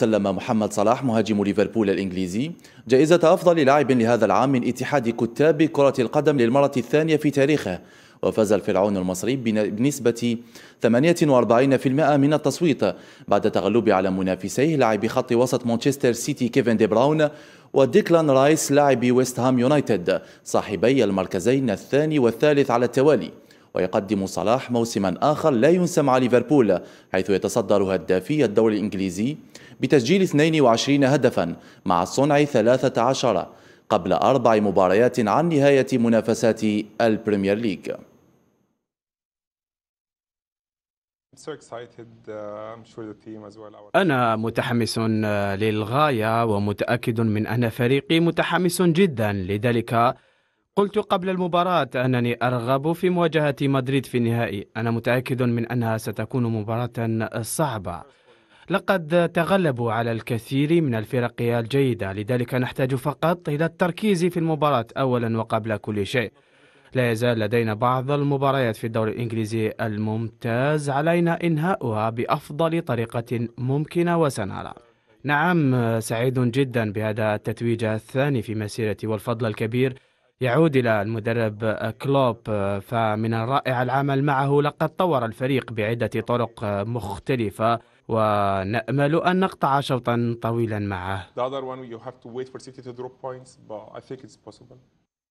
سلم محمد صلاح مهاجم ليفربول الإنجليزي جائزة أفضل لاعب لهذا العام من اتحاد كتاب كرة القدم للمرة الثانية في تاريخه وفاز الفرعون المصري بنسبة 48% من التصويت بعد تغلب على منافسيه لاعب خط وسط مانشستر سيتي كيفن دي براون وديكلان رايس لاعب ويست هام يونايتد صاحبي المركزين الثاني والثالث على التوالي ويقدم صلاح موسما آخر لا ينسى مع ليفربول حيث يتصدر هدافي الدوري الإنجليزي بتسجيل 22 هدفا مع صنع 13 قبل أربع مباريات عن نهاية منافسات البريمير ليج uh, أنا متحمس uh, للغاية ومتأكد من أن فريقي متحمس جدا لذلك قلت قبل المباراة أنني أرغب في مواجهة مدريد في النهائي أنا متأكد من أنها ستكون مباراة صعبة لقد تغلبوا على الكثير من الفرق الجيدة لذلك نحتاج فقط إلى التركيز في المباراة أولا وقبل كل شيء لا يزال لدينا بعض المباريات في الدوري الإنجليزي الممتاز علينا إنهاؤها بأفضل طريقة ممكنة وسنرى نعم سعيد جدا بهذا التتويج الثاني في مسيرتي والفضل الكبير يعود إلى المدرب آه، كلوب آه، فمن الرائع العمل معه لقد طور الفريق بعدة طرق آه، مختلفة ونأمل أن نقطع شوطا طويلا معه.